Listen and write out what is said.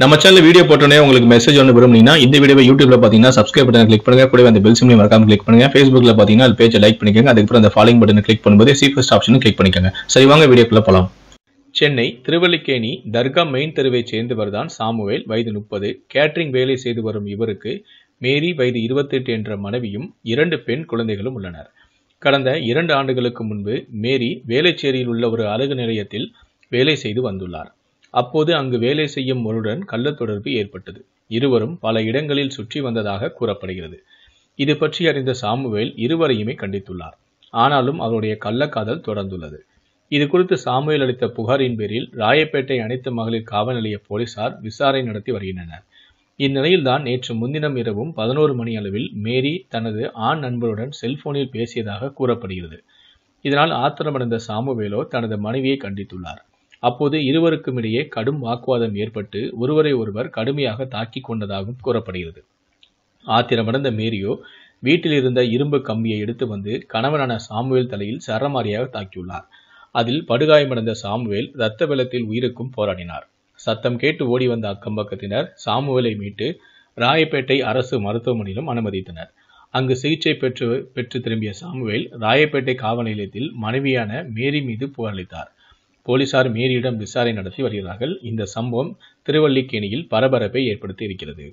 நம்ம channel video போட்டோன்னே உங்களுக்கு மெசேஜ் ஒன்று விரும்புனீங்கன்னா இந்த வீடியோ யூடியூப்ல பார்த்தீங்கன்னா சப்ஸ்கிரைப் பட்டன் கிளிக் பண்ணுங்க கூட அந்த பெல் சிம்லையும் மறக்காம கிளிக் பண்ணுங்க ஃபேஸ்புக்ல பார்த்தீங்கன்னா அது பேஜை லைக் பண்ணிக்கோங்க அதுக்கப்புறம் அந்த ஃபாலோயிங் பட்டன் கிளிக் பண்ணும்போது சீஃபஸ்ட் ஆப்ஷனும் கிளிக் பண்ணிக்கோங்க சரி வாங்க வீடியோக்குள்ள போகலாம் சென்னை திருவள்ளிக்கேணி தர்கா மெயின் தெருவைச் சேர்ந்தவர் தான் சாமுவேல் வயது முப்பது கேட்ரிங் வேலை செய்து வரும் இவருக்கு மேரி வயது இருபத்தெட்டு என்ற மனைவியும் இரண்டு பெண் குழந்தைகளும் உள்ளனர் கடந்த இரண்டு ஆண்டுகளுக்கு முன்பு மேரி வேலைச்சேரியில் உள்ள ஒரு அழகு நிலையத்தில் வேலை செய்து வந்துள்ளார் அப்போது அங்கு வேலை செய்யும் ஒருடன் கள்ள தொடர்பு ஏற்பட்டது இருவரும் பல இடங்களில் சுற்றி வந்ததாக கூறப்படுகிறது இது பற்றி அறிந்த சாமுவேல் இருவரையுமே கண்டித்துள்ளார் ஆனாலும் அவருடைய கள்ளக்காதல் தொடர்ந்துள்ளது இது குறித்து சாமுவேல் அளித்த புகாரின் பேரில் ராயப்பேட்டை அனைத்து மகளிர் காவல் நிலைய போலீசார் விசாரணை நடத்தி வருகின்றனர் இந்நிலையில்தான் நேற்று முன்தினம் இரவும் பதினோரு மணி அளவில் மேரி தனது ஆண் நண்பருடன் செல்போனில் பேசியதாக கூறப்படுகிறது இதனால் ஆத்திரமடைந்த சாமுவேலோ தனது மனைவியை கண்டித்துள்ளார் அப்போது இருவருக்குமிடையே கடும் வாக்குவாதம் ஏற்பட்டு ஒருவரை ஒருவர் கடுமையாக தாக்கிக் கொண்டதாகவும் கூறப்படுகிறது ஆத்திரமடைந்த மேரியோ வீட்டில் இருந்த இரும்பு கம்பியை எடுத்து வந்து கணவனான சாமுவேல் தலையில் சரமாரியாக தாக்கியுள்ளார் அதில் படுகாயமடைந்த சாமுவேல் இரத்த வெள்ளத்தில் உயிருக்கும் போராடினார் சத்தம் கேட்டு ஓடி வந்த அக்கம்பக்கத்தினர் சாமுவேலை மீட்டு ராயப்பேட்டை அரசு மருத்துவமனையிலும் அனுமதித்தனர் அங்கு சிகிச்சை பெற்று பெற்று திரும்பிய சாமுவேல் ராயப்பேட்டை காவல் நிலையத்தில் மனைவியான மேரி மீது புகாரளித்தார் போலீசார் மேரியிடம் விசாரணை நடத்தி வருகிறார்கள் இந்த சம்பவம் திருவல்லிக்கேணியில் பரபரப்பை ஏற்படுத்தி இருக்கிறது